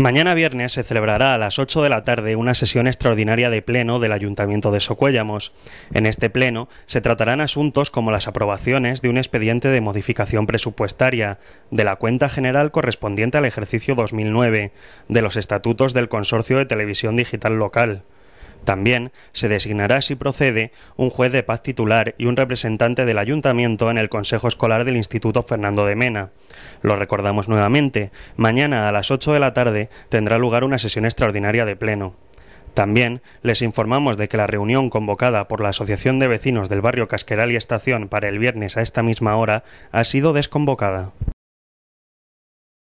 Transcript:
Mañana viernes se celebrará a las 8 de la tarde una sesión extraordinaria de pleno del Ayuntamiento de Socuéllamos. En este pleno se tratarán asuntos como las aprobaciones de un expediente de modificación presupuestaria, de la cuenta general correspondiente al ejercicio 2009, de los estatutos del Consorcio de Televisión Digital Local. También se designará, si procede, un juez de paz titular y un representante del ayuntamiento en el Consejo Escolar del Instituto Fernando de Mena. Lo recordamos nuevamente, mañana a las 8 de la tarde tendrá lugar una sesión extraordinaria de pleno. También les informamos de que la reunión convocada por la Asociación de Vecinos del Barrio Casqueral y Estación para el viernes a esta misma hora ha sido desconvocada.